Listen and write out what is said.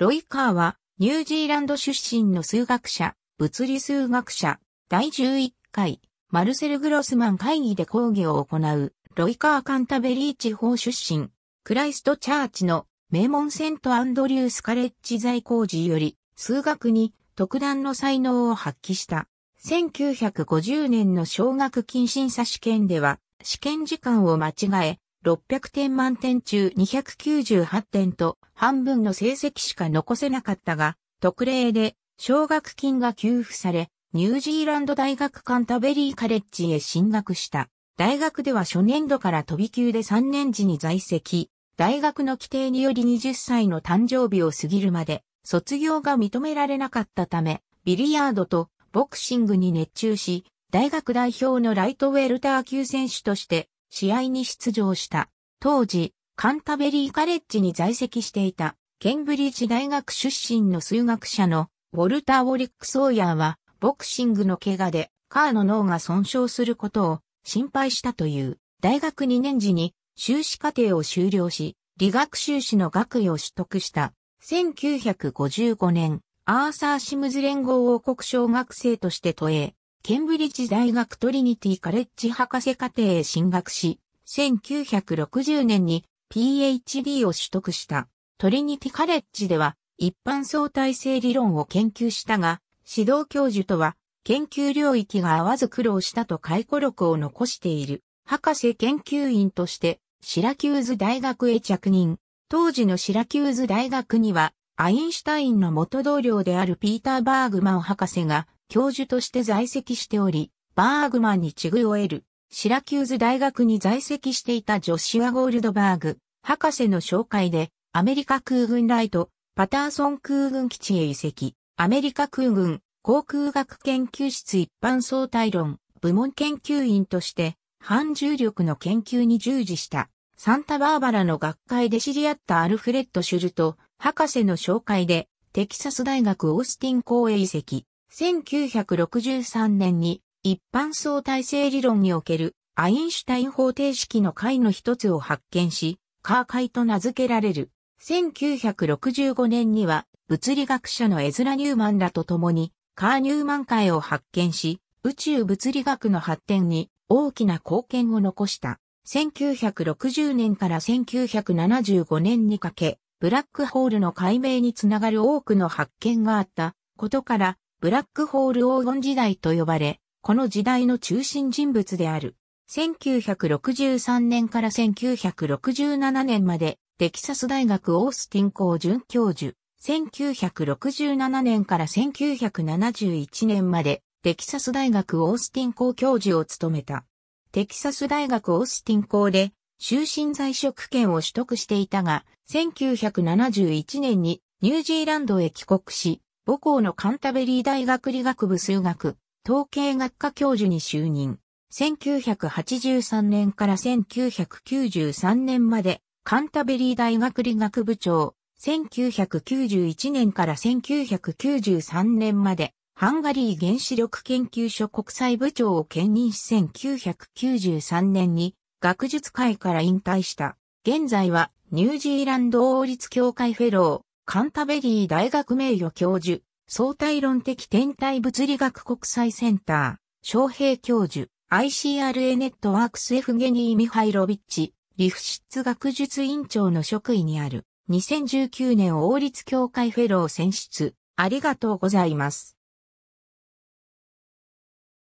ロイ・カーは、ニュージーランド出身の数学者、物理数学者、第11回、マルセル・グロスマン会議で講義を行う、ロイカー・カンタベリー地方出身、クライスト・チャーチの名門セント・アンドリュース・カレッジ在校時より、数学に特段の才能を発揮した。1950年の小学近審査試験では、試験時間を間違え、600点満点中298点と半分の成績しか残せなかったが、特例で奨学金が給付され、ニュージーランド大学カンタベリーカレッジへ進学した。大学では初年度から飛び級で3年時に在籍。大学の規定により20歳の誕生日を過ぎるまで卒業が認められなかったため、ビリヤードとボクシングに熱中し、大学代表のライトウェルター級選手として試合に出場した。当時、カンタベリーカレッジに在籍していた、ケンブリッジ大学出身の数学者のウォルター・ウォリック・ソーヤーは、ボクシングの怪我で、カーの脳が損傷することを心配したという、大学2年時に修士課程を修了し、理学修士の学位を取得した。1955年、アーサー・シムズ連合王国小学生として都営、ケンブリッジ大学トリニティカレッジ博士課程へ進学し、1960年に PhD を取得した。トリニティカレッジでは一般相対性理論を研究したが、指導教授とは研究領域が合わず苦労したと回顧録を残している。博士研究員としてシラキューズ大学へ着任。当時のシラキューズ大学にはアインシュタインの元同僚であるピーター・バーグマン博士が教授として在籍しており、バーグマンにちぐを得る、シラキューズ大学に在籍していたジョシュア・ゴールドバーグ、博士の紹介で、アメリカ空軍ライト、パターソン空軍基地へ移籍、アメリカ空軍、航空学研究室一般相対論、部門研究員として、反重力の研究に従事した、サンタバーバラの学会で知り合ったアルフレッド・シュルト、博士の紹介で、テキサス大学オースティン校へ移籍、1963年に一般相対性理論におけるアインシュタイン方程式の解の一つを発見し、カー解と名付けられる。1965年には物理学者のエズラ・ニューマンらと共にカー・ニューマン解を発見し、宇宙物理学の発展に大きな貢献を残した。1960年から1975年にかけ、ブラックホールの解明につながる多くの発見があったことから、ブラックホール黄金時代と呼ばれ、この時代の中心人物である。1963年から1967年まで、テキサス大学オースティン校准教授。1967年から1971年まで、テキサス大学オースティン校教授を務めた。テキサス大学オースティン校で、終身在職権を取得していたが、1971年にニュージーランドへ帰国し、母校のカンタベリー大学理学部数学、統計学科教授に就任。1983年から1993年まで、カンタベリー大学理学部長、1991年から1993年まで、ハンガリー原子力研究所国際部長を兼任し1993年に学術会から引退した。現在はニュージーランド王立協会フェロー。カンタベリー大学名誉教授、相対論的天体物理学国際センター、昌平教授、ICRA ネットワークスエフゲニー・ミハイロビッチ、リフシッツ学術委員長の職位にある、2019年王立協会フェロー選出、ありがとうございます。